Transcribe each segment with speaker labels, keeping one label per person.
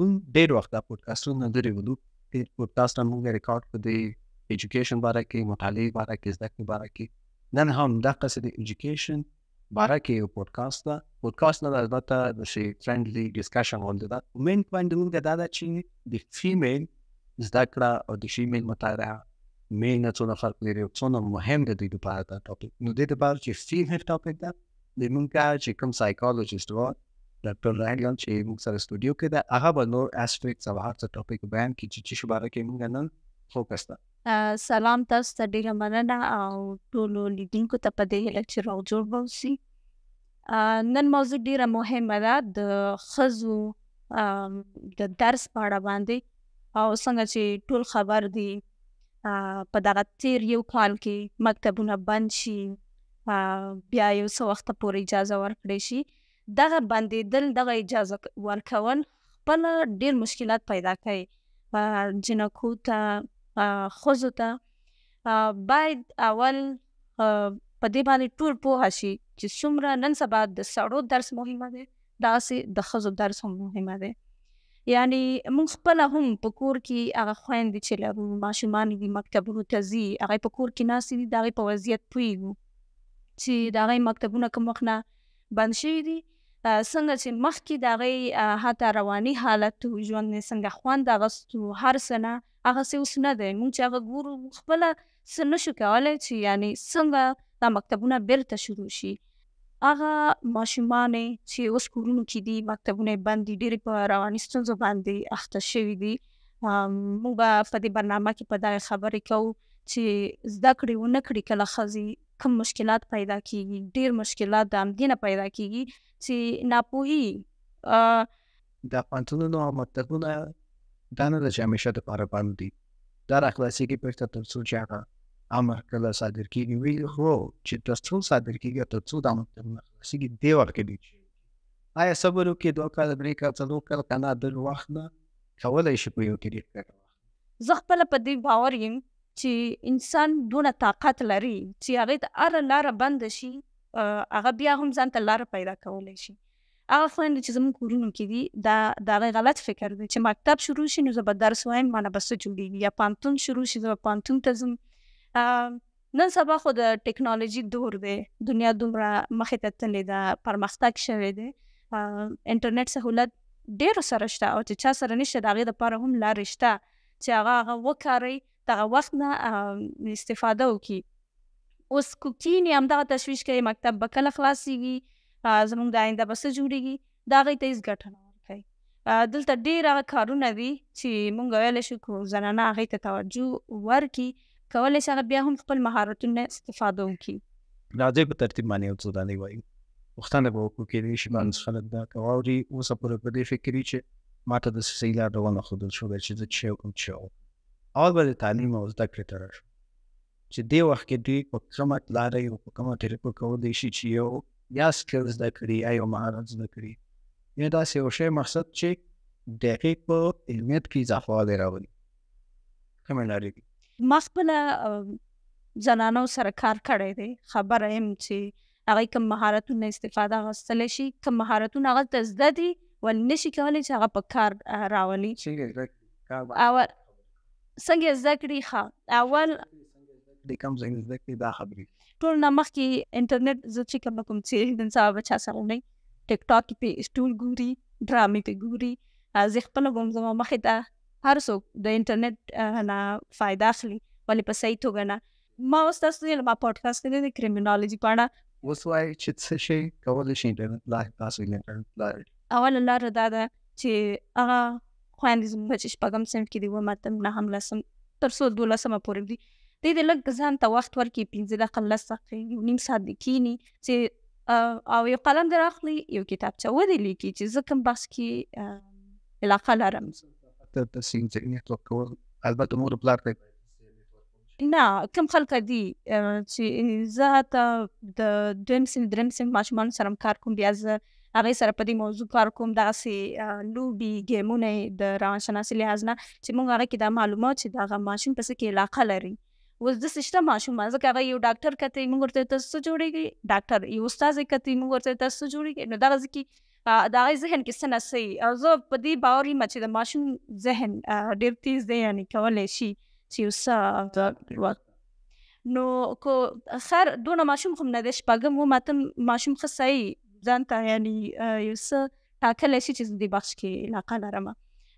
Speaker 1: مونږ ډېر وخت دا پودکاسټونه لري ولو دې پودکاسټ موږ ریکارډ کړ د ایجوکیشن باره کې مطالعه باره کې زده کړې باره کې نن هم دا قصې د ایجوکیشن باره کې یو پودکاسټ ده پودکاسټ نه البته د شي فرندلي ډیسکشن اون ده مین باندې موږ دا دا چې د فیمیل زده کړه او د فیمیل مطالعه مې نه څونه فرق لري څونه مهم دی د لپاره دا ټاپک نو د دې لپاره چې فیمیل ټاپک ده د مونږه چې کوم سایکالوجیست وو ډاکټر رایګان چې موږ سره سټوډیو کې دا هغه به نور اسپیکټس او هر څه ټاپک بیان کړي چې شباره کې موږ نن فوکس
Speaker 2: تا سلام تاسو ته ډیره مننه او ټول لیدونکو ته په دې لیکچر او جوړ بوسي نن موضوع ډیره مهمه ده د خزو د درس په اړه باندې او څنګه چې ټول خبر دي په دغه تیر یو کال کې مکتبونه بند شي بیا یو څه وخت پورې اجازه ورکړې شي دغه بندیدل دغه اجازه ورکول خپل ډیر مشکلات پیدا کوي جنکو ته خوزو ته باید اول په دې باندې ټول پوه شي چې څومره نن سبا د سړو درس مهمه دی داسې د خزو درس هم مهمه دی یعنی موږ خپل هم په کور کې هغه خويندې چې لرو ماشومان دي مکتبونو ته ځي هغه په کور کې ناس دي دغه په وضعیت پویږو چې دغه مکتبونه کوم وخت نه بند شوي دي څنګه چې مخکې د هغې حتی رواني حالت ژوند څنګه خوند اغستو هر څه نه هغسې اوس نه دی موږ چې هغه ګورو خپله څه نه شو کولی چې یعنې څنګه دا مکتبونه بیرته شروع شي هغه ماشومان چې اوس کورونو کې دي مکتبونه بند دي ډېرې په رواني ستونزو باندې اخته شوي دي موږ به په دې برنامه کې په دغه خبرې کوو چې زده کړې ونه کړي کله ښځې کم مشکلات پیدا کیږي ډیر مشکلات د امدینه پیدا کیږي چې ناپوهي
Speaker 1: د پانتونو او مکتبونو دا نه ده چې همیشه د پاره باندې دا راخلاصي کې پښته تر څو چې هغه امر کله صادر کیږي وی خو چې تر څو صادر کیږي تر څو دا مکتبونه خلاصي کې دی ورکړي آیا صبر وکړي دوه کاله درې کاله څلور کاله کنه د وخت نه کولای شي په یو کې ډیر کار
Speaker 2: زه خپل په دې باور یم چې انسان دونه طاقت لري چې هغه د ار لار بند شي هغه بیا هم ځان ته لار پیدا کولای شي هغه خويند چې زموږ کورونو کې دي دا دا غلط فکر دی چې مکتب شروع شي نو زه به درس وایم ما نه بس جوړیږي یا پانتون شروع شي زه پانتون ته ځم نن سبا خو د ټیکنالوژي دور دی دنیا دومره مخې ته تللې ده پرمختګ شوی دی انټرنیټ سهولت ډېر سره شته او چې چا سره نشته د هغې دپاره هم لارې شته چې هغه هغه وکاروي دغه وخت نه استفاده وکړي اوس کوکینی هم دغه تشویش کوي مکتب به کله خلاصيږي زموږ د آینده به څه جوړیږي دا غي ته هیڅ ګټه نه ورکوي دلته ډیر هغه کارونه دي چې مونږ ویل شو کو زنانه هغه ته توجه ورکړي کولای شي بیا هم خپل مهارتونه استفاده وکړي
Speaker 1: راځي په ترتیب باندې اوس دا نه وایي وختانه به وکړو کې دې شي باندې خلک دا کوي اوس په دې فکر چې ماته د سیلا روانه خو د شو چې د چیو کوم چیو اول به د تعلیم او زده کړې ته راشو چې دې وخت کې دوی په کومه لارې او په کومه طریقو کولی شي چې یو یا سکل زده کړي یا یو مهارت زده کړي یعنې داسې یو شی مقصد چې د هغې په علمیت کې اضافه والی راولي کومې لارې
Speaker 2: دي ما خپله زنانو سره کار کړی دی خبره یم چې هغوی کوم مهارتونه استفاده اخیستلی شي کوم مهارتونه هغلته زده دي ول نشي کولی چې هغه په کار راولي او څنګه زده کړی ښه اول
Speaker 1: د کوم څنګه زده کړی دا خبرې
Speaker 2: ټول نه مخکې انټرنیټ زه چې کوم کوم چې د انسان بچا سره نه ټیک ټاک په سټول ګوري ډرامې په ګوري زه خپل کوم زما مخې ته هر څوک د انټرنیټ نه فائدہ اخلي ولې په صحیح توګه نه ما اوس تاسو ته ما پودکاسټ کې د کریمینالوجي په اړه
Speaker 1: اوس وای چې څه شي کولای شي انټرنیټ لا تاسو انټرنیټ لا
Speaker 2: اول لار دا ده چې هغه خویندې زموږ چې شپږم صنف کې دي ومتم نهم لسم تر څو دولسمه پورې دي دې د لږ ځان ته وخت ورکړي پنځه دقیقې لس دقیقې یو نیم ساعت دې کښېني چې او یو قلم در اخلي یو کتابچه ودې لیکي چې زه کوم بحث کې علاقه لرم
Speaker 1: البته مور پلار ته
Speaker 2: نه کوم خلک دي چې زه ته د دویم سن دریم سن ماشومان سره کار کوم بیا زه هغه سره په دې موضوع کار کوم دا سي لوبي ګیمونه د روانشناسي لحاظ نه چې موږ هغه کې دا معلومات چې دا ماشوم په څه کې علاقه لري اوس د سشته ماشوم ځکه هغه یو ډاکټر کته موږ ورته تاسو جوړیږي ډاکټر یو استاد کته موږ ورته تاسو جوړیږي نو دا ځکه دا غي ذهن کې څه نسي او زه په دې باور یم چې د ماشوم ذهن ډېر تیز دی یعنی کولای شي چې اوس نو کو خیر دونه ماشوم خو نه د شپږم و ماتم ماشوم خصایي ځان ته یعنی یو څه ټاکلی شي چې دې بخش کې علاقه لرم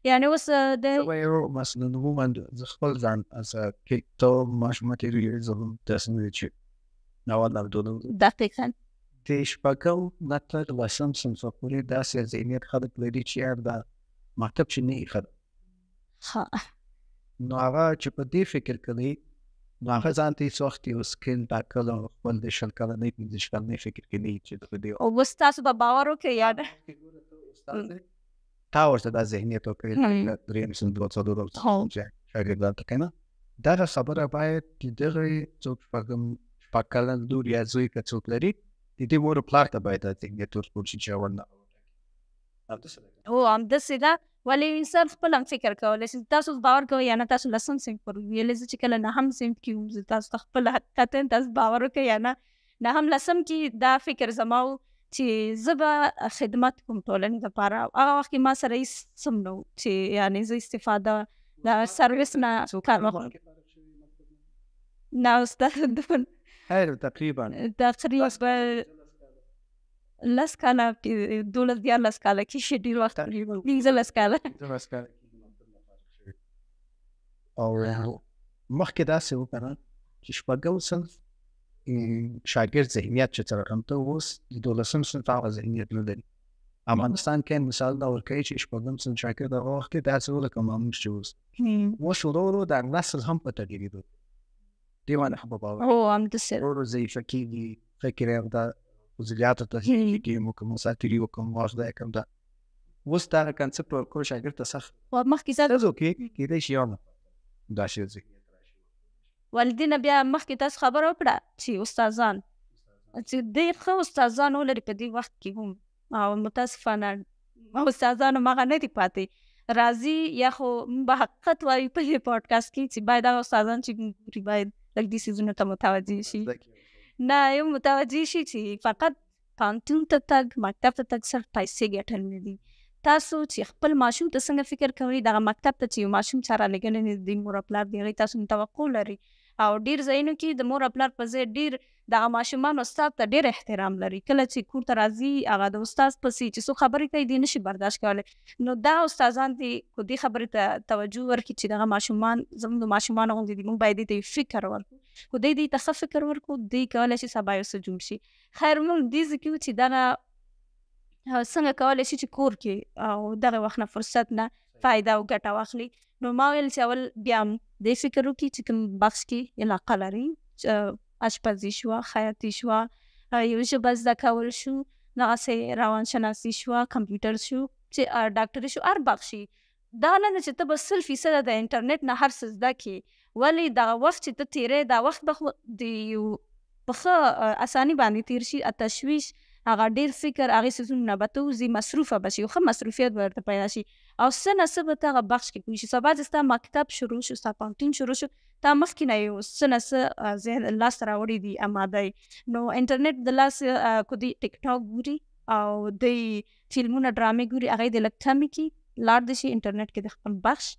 Speaker 1: یعنی اوس د یو مثلا ومن د خپل ځان از کیټو ماش مټیریالز او تاسو نه چې نو الله دونه دقیقاً د شپږو نتر لسم سم څو پوری داسې ذهنیت خلک لري چې هر دا مکتب چې نه ښه نو هغه چې په دې فکر کوي نو هغه ځان ته هیڅ وخت یو سکیل ټاکل او خپل د شل کلنۍ پنځه شلنۍ فکر کې نه چې د دې
Speaker 2: او ستاسو به باور وکړي یاد
Speaker 1: تا ورته د ذهنیت او کړي دریم سم دوه څلور ورځې چې شاګردان ته کنه دا خبره باید د دغه څوک فقم پکلن دور یا زوی که څوک لري د دې ور پلاټ باید د ذهنیت ورکړي چې ورنه او
Speaker 2: ام د سره ولې انسان خپل هم فکر کولی شي تاسو باور کوئ یا نه تاسو لسم صنف پورې ویلې زه چې کله نهم صنف کې وم زه تاسو ته خپل حقیقتا تاسو باور وکړئ یا نه نهم لسم کې دا فکر زما و چې زه به خدمت کوم ټولنې لپاره هغه وخت کې ما سره هیڅ سم نه چې یعنې زه استفاده د سرویس نه کار نه استاد تقریبا تقریبا لس کاله کې دولس دیارلس کاله کې شي ډېر وخت پنځلس کاله پنځلس کاله
Speaker 1: او مخکې داسې وکړه چې شپږم صنف شاګرد ذهنیت چې څرګند ته اوس د دولسم صنف هغه ذهنیت نه لري افغانستان کې مثال دا ورکوي چې شپږم صنف شاګرد هغه وخت کې داسې ولکه ماموس چې اوس اوس ورو ورو دا نسل هم په تغیرېدو دی باندې خبر باور هو همداسې ورو ورو ضعیفه کېږي فکر یې جزئیاتو ته کېږي کوم ساتري وکم واځ دی کوم دا اوس دا کانسپټ ورکول شاګرد ته سخت او مخکې زاد زو کې کېدای شي یو دا شی زی
Speaker 2: والدین بیا مخکې تاسو خبر وکړه چې استادان چې ډېر ښه استادان ولري په دې وخت کې هم او متاسفانه استادان مغه نه دي پاتې راضي یا خو بحقیقت وایي په پودکاسټ کې چې باید استادان چې باید لکه دې سيزونه ته متوجي شي نه یو متوجه شي چې فقط پانتون ته تګ مکتب ته تګ صرف پیسې ګټل نه دي تاسو چې خپل ماشوم ته څنګه فکر کوئ دغه مکتب ته چې ماشوم چاره لګنه نه دي مور پلار دی تاسو توقع لري او ډیر ځایونو کې د مور خپل په ځای ډیر د ماشومان استاد ته ډیر احترام لري کله چې کور ته راځي هغه د استاد په سي چې څو خبرې کوي دی نشي برداشت کولای نو دا استادان دي خو دې خبرې ته توجه ورکړي چې دغه ماشومان زموږ د ماشومان غوږ دي موږ باید دې فکر ورکړو خو دې دې ته فکر ورکړو دې کولای شي سبا یو څه جوړ شي خیر موږ دې ځکه چې دا څنګه کولای شي چې کور کې او دغه وخت نه فرصت نه فائدہ او ګټه واخلي نو ما ویل چې اول بیا دی فکر وکړي چې کوم بخش کې علاقه لري اشپزي شوه خیاطي شوه یو ژبه زده کول شو دغسې روانشناسي شوه کمپیوټر شو چې ډاکټري شو هر بخش دا نه چې ته به سل فیصده د انټرنیټ نه هر څه زده کړې ولې دغه وخت چې ته تیرې دا وخت به د یو په ښه اساني باندې تیر شي تشویش هغه ډیر فکر هغه سيزون نه به ته زی مصروفه بشي خو مصروفیت ورته پیدا شي او سنه سبا ته بخش کې کوي چې سبا دستا مکتب شروع شو ستا پانتین شروع شو تا مخکې نه یو سنه سه زه لاس راوړی دی اماده نو انټرنیټ د لاس کو دی ټیک ټاک ګوري او د فلمونو ډرامې ګوري هغه د لکټمې کې لار د شي انټرنیټ کې د خپل بخش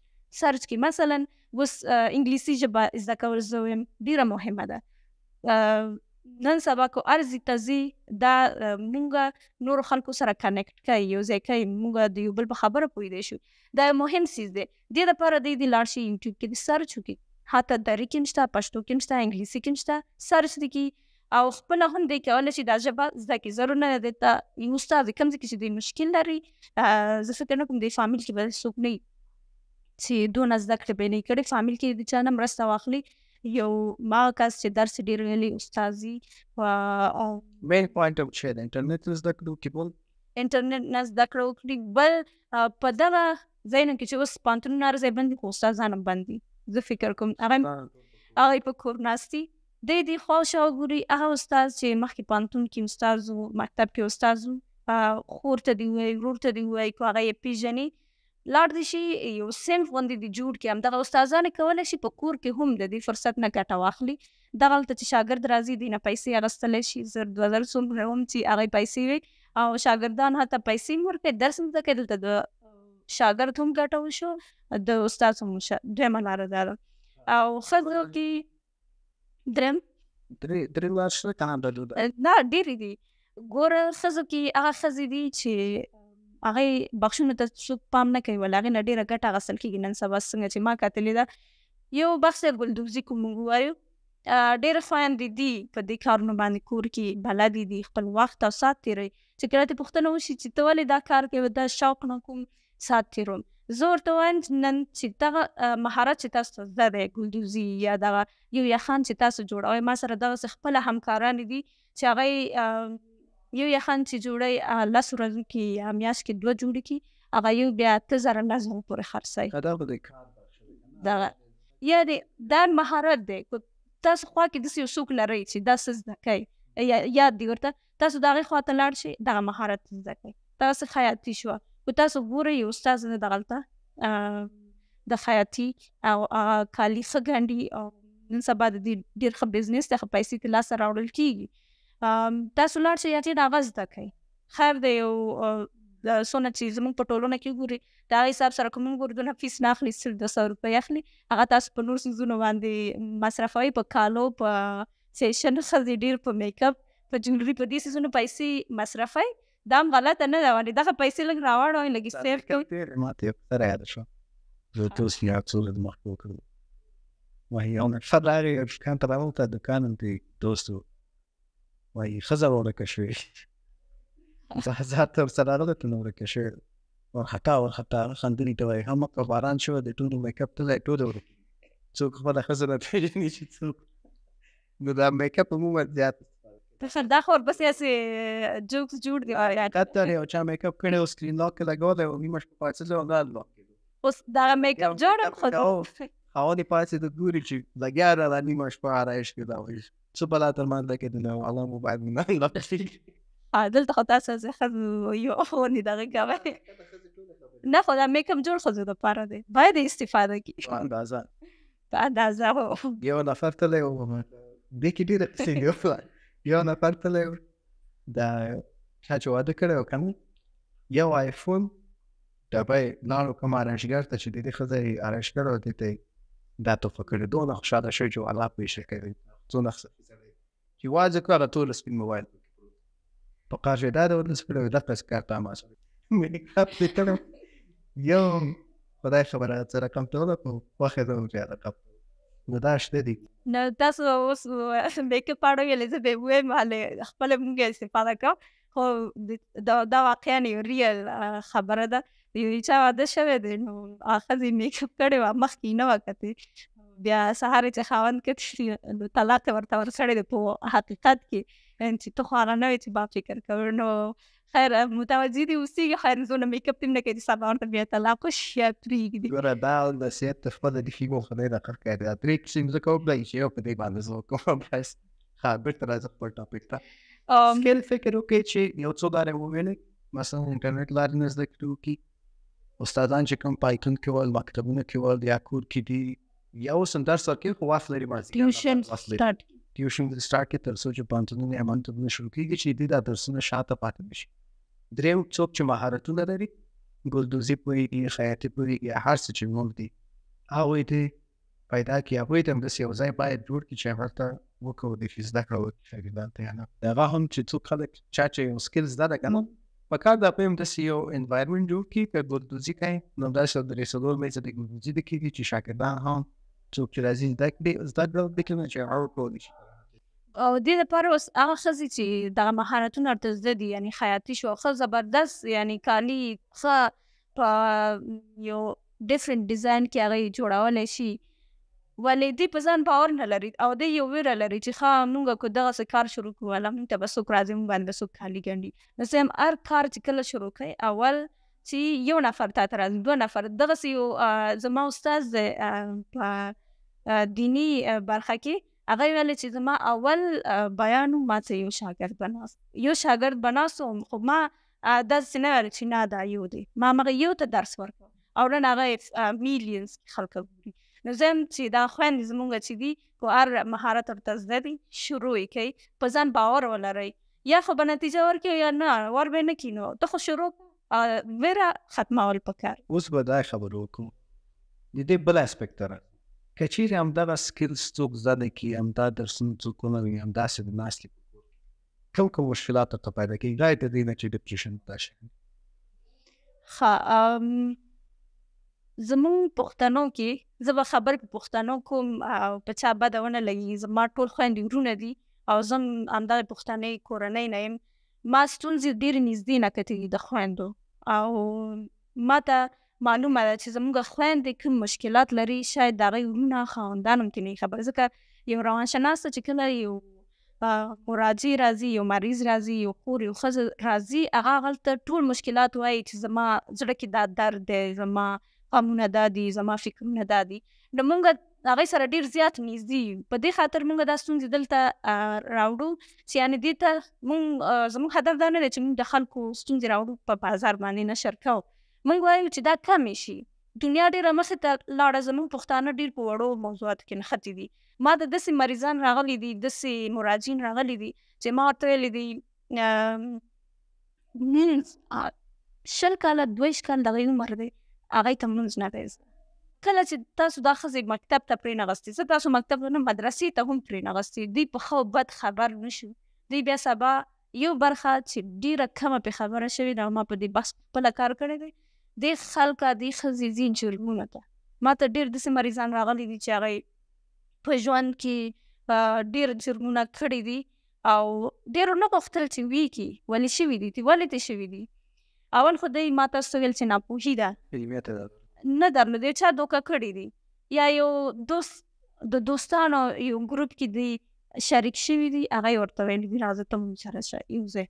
Speaker 2: سرچ کې مثلا وس انګلیسي ژبه زده کول زویم ډیره مهمه ده نن سبا کو ارزي تزي دا مونږه نور خلکو سره کنیکټ کوي یو ځای کوي مونږه د یو بل په خبره پوي دی شو دا مهم سیز دی د لپاره د دې لاړ شي یوټیوب کې سرچ وکي هاته د ریکنشتا پښتو کېنشتا انګلیسي کېنشتا سرچ دي کی او خپل هم دی کولای شي دا ژبه زده کی ضرور نه دی ته یو استاد کم ځکه چې د مشکل لري زه فکر نه کوم د فامیل کې به څوک نه چې دون زده کړې به نه کړي فامیل کې د چا نه مرسته واخلي یو ما کس چې درس ډیر ویلي استاذي او
Speaker 1: مین پوینټ اف چې د انټرنیټ نه زده کړو کېبل
Speaker 2: انټرنیټ نه زده کړو کېږي بل په دغه ځای نه کې چې اوس پانتونونه راځي باندې خو استادان باندې زه فکر کوم هغه هغه په کور ناستي د دې خوښ او ګوري هغه استاد چې مخکې پانتون کې استاد وو مکتب کې استاد وو خور ته دی وای ورور ته دی وای کو هغه پیژني لاړ دي شي یو سیلف غوندې دی جوړ کړي همدغه استادانه کولای شي په کور کې هم د دې فرصت نه ګټه واخلي دغه ته چې شاګرد راځي دینه پیسې اغستلی شي زر 2000 څومره هم چې هغه پیسې وي او شاګردان هته پیسې ورکړي درس زده کوي دلته د شاګرد هم ګټه وشو د استاد هم شا دویمه لاره ده او خدغه کې درم
Speaker 1: درې درې لارې څنګه
Speaker 2: نه ډېرې دي ګوره ښځو کې هغه ښځې دي چې هغه بخښونو ته څوک پام نه کوي ولغه نه ډیره ګټه غسل کیږي نن سبا څنګه چې ما کتلې دا یو بخښ ګلدوزی کوم وایو ډېر خويندې دي په دې کارونو باندې کور کې بلدي دي خپل وخت او سات تیري چې کله ته پوښتنه وشي چې ته ولې دا کار کوې دا شوق نه کوم سات تیروم زه ورته وایم نن چې دغه مهارت چې تاسو زده دی ګلدوزي یا دغه یو یخان چې تاسو جوړوئ ما سره دغسې خپله همکارانې دي چې هغوی یو یخن چې جوړي لس ورځې کې یا میاشت کې دوه جوړې کې هغه یو بیا ته زره لس هم پورې
Speaker 1: خرڅي دا به
Speaker 2: دا یعنی دا مهارت دی کو تاسو خو کې د یو څوک لري چې دا څه زده کوي یا یاد دی ورته تاسو دغه خوا ته لاړ شئ دغه مهارت زده کوي تاسو خیاطي شو کو تاسو ګورئ یو استاد نه دغلته د خیاطي او کالی څنګه او نن سبا د ډیر ښه بزنس ته پیسې ترلاسه راوړل کیږي تاسو لاړ شئ یعنې دا غږ زده کړئ خیر دی یو څونه چې زموږ په ټولنه کې ګوري د هغه حساب سره کوم ګردونه فیس نه اخلي سل د سر روپۍ اخلي هغه تاسو په نور سیزونو باندې مصرفوي په کالو په سیشن ښځې ډېر په میک اپ په جولري په دې سیزونو پیسې مصرفوي دا هم غلطه نه ده باندې دغه پیسې لږ راوړوئ لږ سیف کوئ
Speaker 1: ماته یو سره یاد شو زه تاسو یو څه د مخ وکړم وهي انا فضل علي كانت رابطه دكان انت دوستو وایي ښځه به ورکه شوې زه تر سره راغلم ورکه شوې وارخطا وارخطا خندنې ته وایي هم که باران شوه د ټولو میک اپ تللی ټول ورک څوک خپله ښځه نه پېژني چې څوک نو دا میک اپ عموما زیات تر دا خو ورپسې هسې جوکس جوړ دي حتی یو چا میک اپ کړی او سکرین لاک لګولی او نیمه شپه پاڅېدلی او دا لاک
Speaker 2: اوس دغه میک اپ جوړ خو
Speaker 1: هغه پاتې د ګوري چې لګیا را د نیمه شپه آرایش کې دا وایي څه بلا تر ما ده کې نو الله مو بعد نه لا
Speaker 2: دلته خو تاسو زه خز یو اونې دغه کوي نه خو دا مې کوم جوړ خو د پاره دی باید استفاده کی په
Speaker 1: اندازه په اندازه هو یو نفر ته له و ما د کې ډیر سینیو یو نفر ته له دا چې واده کړو کوم یو آیفون دا به لاړو کوم ارشګر ته چې د دې خزه ارشګر او دې ته دا کړې دونه خوشاله شو چې الله په شي کوي څونه چې واځه کړه ټول سپین موبایل په کار شي دا د ورن سپین د تاسو کار ته ماس مې کاپ دې ته یو خدای خبره چې رقم ته ولا په واخه دا مې رقم نو دا شته دي
Speaker 2: نو تاسو اوس د کې پاره ویلې چې به وې مالې خپل موږ استفاده کوو خو دا دا واقعا یو ریل خبره ده د یو چا واده شوی دی نو ښځې میک اپ کړی وه مخکې نه وه کتې بیا سهار چې خاوند کتې نو طلاق ورته ورسړی دی په حقیقت کې چې ته خو هغه نه وې چې ما فکر کول نو خیر متوجه دي اوسېږي خیر زه نه میک اپ تم نه کوي چې سبا ورته بیا طلاق وشي یا پرېږدي
Speaker 1: ګوره دا نصیحت ته خپله د فیمو خدای نه خر کړی دا درې کیسې مې زه کوم دی چې یو په دې باندې زه کوم بس ښه بېرته راځه خپل ټاپک ته سکیل فکر وکړي چې یو څو دارې وویلې مثلا انټرنیټ لارې نه زده کړو کې استادان چې کوم پایتون کې ول مکتبونه کې ول یا کور کې دي یا اوس هم درس ورکوي خو وخت لري مازی ټیوشن سټارټ ټیوشن سټارټ کې تر څو چې پانتونونه یا مانتونونه شروع کیږي چې دې د درسونه شاته پاتې نشي درې څوک چې مهارتونه لري ګلدوزي پوهېږي خیاطي پوهېږي هر څه چې موږ دي هغوی دې پیدا کړي هغوی ته هم داسې یو ځای باید جوړ کړي چې هلته وکړو د چې زده کړه وکړي شاګردان ته نه دا هغه هم چې څوک خلک چا چې یو سکل زده ده کنه په کار دا پم داسې یو انوایرمنټ جوړ کړي که ګردوزي کوي نو داسې د رسېدو مېزه د ګردوزي د کېږي چې شاګردان هم څوک چې راځي زده کړي زده کړه وکړي نو چې هغه کولی شي
Speaker 2: او دې لپاره اوس هغه ښځې چې دغه مهارتونه ورته زده دي یعنې خیاطي شو ښه زبردست یعنې کالي ښه په یو ډفرنټ ډیزاین کې هغه یې جوړولی شي ولې دی په ځان باور نه لري او دی یو ویره لري چې ښه موږ کو دغه څه کار شروع کوو الله موږ ته به څوک راځي موږ باندې څوک خالي ګڼي نو سم هر کار چې کله شروع کوي اول چې یو نفر تا ته راځي دوه نفر دغسې یو زما استاد دی په دیني برخه کې هغه ویل چې زما اول بیان ما ته یو شاګرد بناست یو شاګرد بناست خو ما د سینه ویل چې نه دا یو دی ما مغه یو ته درس ورکړ او نن هغه میلیونز خلک ګوري نو زم چې دا خويند زمونږ چې دی په هر مهارت ورته زده دي شروع یې کوي په ځان باور ولرئ یا خو به نتیجه ورکړي یا نه ور به نه کینو ته خو شروع ویره ختمول پکار
Speaker 1: اوس به دا خبر وکړو د دې بل اسپیکټ را کچیر هم دا سکیل څوک زده کی هم دا درسونه څوک نه وي هم دا سې د ناسلی کوم کوم مشکلات ته پیدا کیږي دا د دې نه چې ډیپریشن تاشه
Speaker 2: ښه زمونږ پښتنو کې زه به خبر کې پښتنو کوم په چا بده ونه لګي زما ټول خويندې ورونه دي او زم همدا پښتنې کورنۍ نه يم ما ستونزې ډېر نږدې نه کتلې د خويندو او ما ته معلومه ده چې زموږ خويندې کوم مشکلات لري شاید دا ورونه خاندان هم کې خبر ځکه یو روانشناس چې کله یو مراجع راځي یو مریض راځي یو خور یو خزه راځي هغه غلطه ټول مشکلات وایي چې زما زړه کې دا درد دی زما قامونه دا دي زما فکرونه دا دي نو مونږ هغه سره ډیر زیات نږدې یو په دې خاطر مونږ دا ستونزې دلته راوړو چې یعنې دې ته مونږ زموږ هدف دا نه دی چې مونږ د خلکو ستونزې راوړو په بازار باندې نشر کوو مونږ وایو چې دا کمې شي دنیا ډیره مخې ته لاړه زموږ پښتانه ډیر په وړو موضوعاتو کې نښتي دي ما د داسې مریضان راغلي دي داسې مراجعین راغلي دي چې ما ورته ویلي دي نن شل کاله دویش کال دغه عمر دی هغه ته مونږ نه غیز کله چې تاسو دا خزې مکتب ته پرې نه غستې زه تاسو مکتب نه مدرسې ته هم پرې نه غستې دی په خو بد خبر نشو دی بیا سبا یو برخه چې ډیره کمه په خبره شوی دا ما په دې بس په لکار کړی دی د خلکو د خزیزین جرمونه ته ما ته ډیر د مریضان راغلي دي چې هغه په ژوند کې ډیر جرمونه کړی دي او ډیر نه غوښتل چې وی کی ولې شوی دي ولې ته شوی دي اول خو دوی ما تاسو ویل چې ناپوهي
Speaker 1: ده
Speaker 2: نه درلوده یو چا دوکه کړې دي یا یو دوست د دوستانو یو ګروپ کې دی شریک شوي دي هغه ورته ویل دي راځه ته مونږ سره شه یو ځای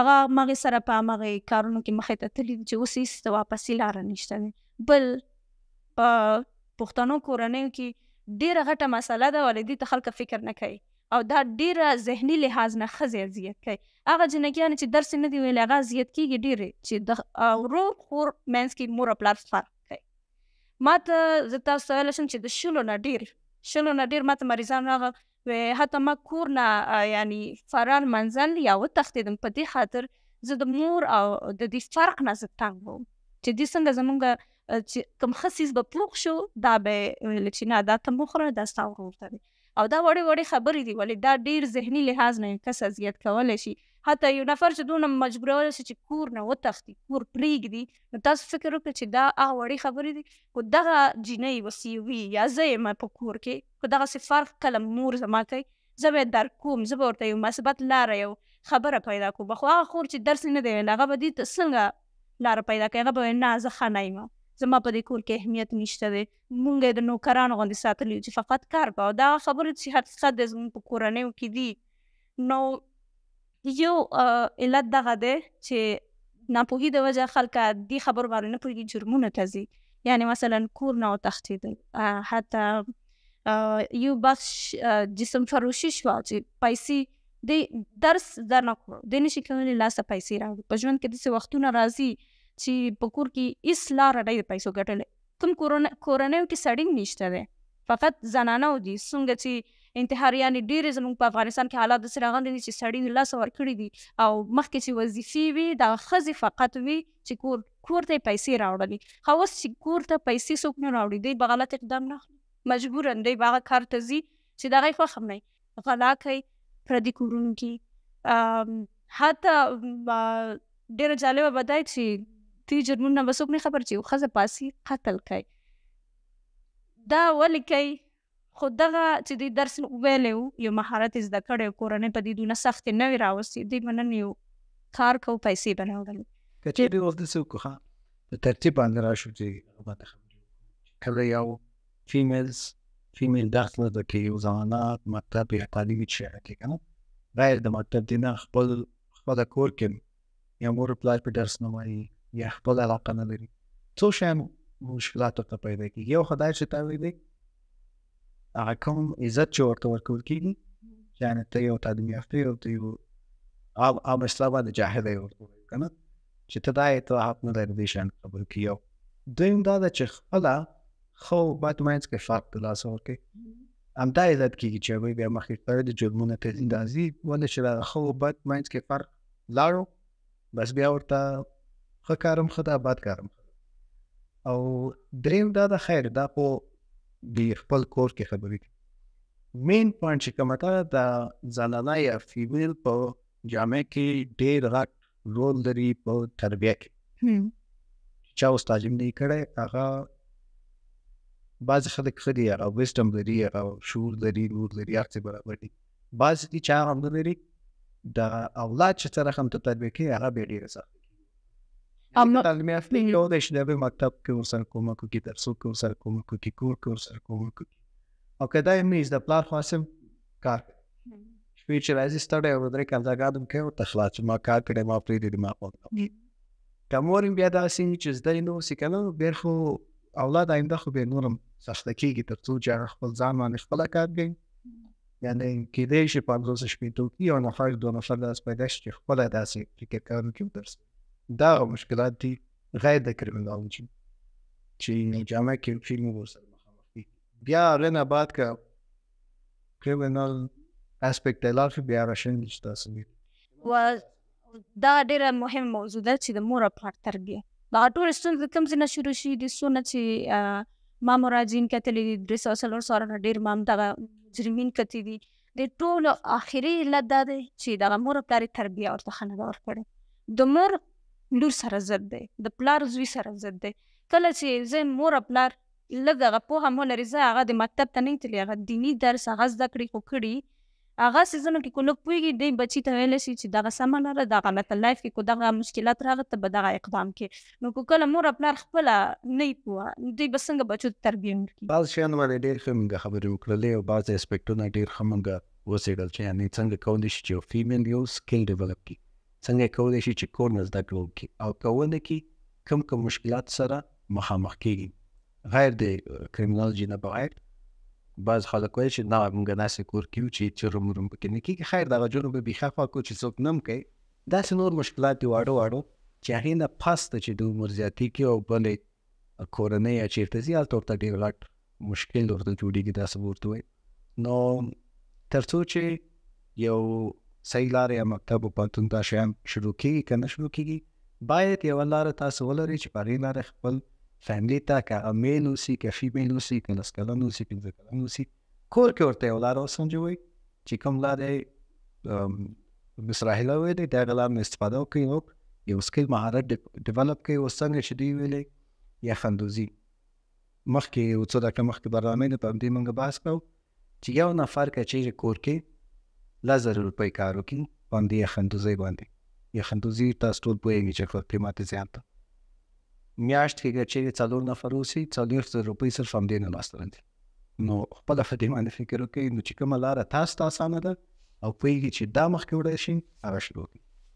Speaker 2: هغه مغه سره په مغه کارونو کې مخې ته تللی چې اوس یې ست واپسې لار نشته بل په پښتنو کورنۍ کې ډیره غټه مسله ده ولې دي ته خلک فکر نه کوي او دا ډیره ذهني لحاظ نه خزي اذیت کوي هغه جنګیان چې درس نه دی ویل هغه اذیت کیږي ډیره چې د ورور خور مینس کې مور پلار فرق کوي ماته زه تاسو ویل شم چې د شلو نه ډیر شلو نه ډیر ماته مریضان راغ و حتی ما کور نه یعنی فرار منزل یا و تختیدم په دې خاطر زه د مور او د دې فرق نه زه تنګ وم چې دې څنګه زمونږ چې کوم خصیز به پلوخ شو دا به لچینا دا ته مخره دا ستاسو ورته او دا وړې وړې خبرې دي ولې دا ډیر ذهني لحاظ نه کس اذیت کولی شي حتی یو نفر چې دونه مجبورولی شي چې کور نه وتښتي کور پرېږدي نو تاسو فکر وکړئ چې دا هغه وړې خبرې دي خو دغه جینۍ وسې وي یا زه یم په کور کې خو دغسې فرق کله مور زما کوي زه به درک کوم زه به ورته یو مثبت لاره یو خبره پیدا کوم خو هغه خور چې درس نه دی ویلی هغه به دې ته څنګه لاره پیدا کوي هغه به وایي نه زه ښه نه یم زما په دې کور کې اهمیت نشته دی مونږ د نوکرانو غوندې ساتلی چې فقط کار کوو دا خبره چې حقیقت دی زموږ په کورنیو کې دي نو یو علت دغه دی چې ناپوهي د وجه خلک دې خبر باندې نه پوهېږي جرمونه ته ځي یعنی مثلا کور نه وتښتېدل حتی یو بخش جسم فروشي شوه چې پیسې د درس درنه کړو د نشي کولی لاسه پیسې راوړي په ژوند کې داسې وختونه راځي چې په کور کې ایس لار نه د پیسو ګټلې کوم کورونه کورونه کې سړی نشته ده فقط زنانه دي څنګه چې انتحار یعنی ډیر زموږ په افغانستان کې حالات سره غندي چې سړی لاس ورکړي دي او مخکې چې وظیفي وي د خزي فقط وي چې کور کور ته پیسې راوړي خو اوس چې کور ته پیسې څوک نه راوړي دی بغلط اقدام نه مجبور اندې باغ کار ته ځي چې دا غي خوښم نه غلا کوي پر دې کورونو کې حتی ډیر جالب بدای چې قطعي جرمونه به څوک نه خبر چې یو ښځه پاسي قتل کوي دا ولې کوي خو دغه چې د درس ویلی وو یو مهارت یې زده کړی کورنۍ په دې دونه سختې نه وي راوستي دوی به نن یو کار کوو پیسې به نه وړلې
Speaker 1: که چېرې اوس داسې وکړو ښه په ترتیب باندې راشو چې ماته خبرې کله یو فیمیلز فیمیل داخله ده کې یو ځوانات مکتب یا تعلیمي چیغه کې که نه غیر د مکتب دې نه خپل خپله کور کې یا مور پلار په درس نه وایي یا خپل علاقه نه لري څو شیان مشکلات ورته پیدا کېږي یو خدای چې تا ویلی هغه کوم عزت چې ورته ورکول کېږي یعنې ته یو تعلیم یافته یو ته یو عام اصطلاح باندې جاهده یې ورته وایي که نه چې ته دا یې ته حق نه لرې دې شیان خبرو کې یو دویم دا ده چې خپله خو باید منځ کې فرق د لاسه ورکړي همدا عزت کېږي چې هغوی بیا مخکې کړی د جرمونه ته ځي ولې چې خو باید منځ کې فرق لاړو بس بیا ورته ښه کارم ښه ده بد کارم او دریم دا د خیر دا خو د خپل کور کې خبرې مین پوینټ چې کومه ده د زنانه یا فیمیل په جامعه کې ډېر غټ رول لري په تربیه کې چا اوس تعلیم نه کړي هغه بعض خلک خدي او وستم لري او شعور لري نور لري هغه برابر دي بعض دي چا هم لري د اولاد چې سره هم ته تربیه کوي هغه به ډېر سخت تعلیمي اخلي یو د شنبه مکتب کې ورسره کومه کو کې درسو کې ورسره کومه کو کې کور کې ورسره کومه کو او کدا یې مې د پلار خاصم کار شپې چې راځي ستړی او درې کال زګادم کې او تخلاص ما کار کړې ما پرې دې ما پوه کمور بیا دا سینې چې زده نو سې کنه بیر خو اولاد آینده خو به نورم سخته کېږي تر څو چې خپل ځان باندې خپل کار کوي یعنی کېدای شي په 15 شپې توکي او نه خاص دوه نفر داس پیدا شي خپل داسې فکر کوي کې درس دا مشکلات دي غیر د کریمینالوجي چې جامعه کې فیلم ورسره مخامخ دي بیا رنه بعد کا کریمینل اسپیکټ د لاف بیا راشن تاسو
Speaker 2: و دا ډیره مهمه موضوع ده چې د مور په تربیه دا ټول ستونزې کوم ځای نه شروع شي د سونه چې ما مراجعین کتلې د درس او سلور سره ډیر مام دا مجرمین کتلې دي د ټولو اخري لدا ده چې دا مور په تربیه ورته خنډ ورکړي د مور لور سره ضد دی د پلار زوی سره ضد دی کله چې زه مور پلار لږ هغه پوهه مو لري زه هغه د مکتب ته نه تللی هغه دینی درس هغه زده کړي خو کړي هغه سیزنو کې کله پوېږي دی بچی ته ویل شي چې دغه سمه لاره دا غلطه لایف کې کو دغه مشکلات راغی ته به دغه اقدام کې نو کله مور پلار خپل نه پوهه دوی به څنګه بچو ته تربیه ورکړي
Speaker 1: بعض شیان باندې ډېر ښه موږ خبرې وکړلې او بعض اسپیکټونه ډېر ښه موږ وڅېړل چې یعنې څنګه کولی شي چې یو فیمیل یو سکل ډیولپ کړي څنګه کولای شي چې کور نه زده کړو او کولای کی کم کم مشکلات سره مخامخ کیږي غیر د کریمینالجی نه بغیر بعض خلک وایي چې نه موږ نه سکور کیو چې چرم روم پکې نه کیږي خیر دغه جنوب به خفه کو چې څوک نم کوي دا نور مشکلات دی واړو واړو چې هغه نه پاسته چې د عمر زیاتی کې او بلې کورنۍ یا چیرته زیات تور ته ډیر غټ مشکل ورته جوړیږي دا څه ورته وي نو ترڅو چې یو صحیح لارې یا مکتب او پوهنتون دا شیان شروع کیږي که نه شروع کیږي باید یوه لاره تاسو ولرئ چې په هغې لارې خپل فیملی ته که میل اوسي که فیمیل اوسي که لس کلن اوسي پنځه کلن اوسي کور کې ورته یوه لاره وسنجوئ چې کوم لارې مصراحله ویلې د هغه لارې نه استفاده وکړئ او یو سکل مهارت ډیولپ کړئ اوس څنګه چې دوی ویلې یا خندوزي مخکې یو څه دقیقه مخکې برنامه نه په همدې مونږ بحث کوو چې یو نفر که چیرې کور کې لزر روپۍ کار وکړي په همدې یخندوزۍ باندې یخندوزي تاسو ټول پوهېږئ چې خپل قیمت زیات ده میاشت کې چې څلور نفر اوسي څلور زره روپۍ صرف همدې نه لاسته راځي نو خپله په دې باندې فکر وکړئ نو چې کومه لاره تاسو ته اسانه ده او پوهېږي چې دا مخکې وړی شي هغه شروع کړئ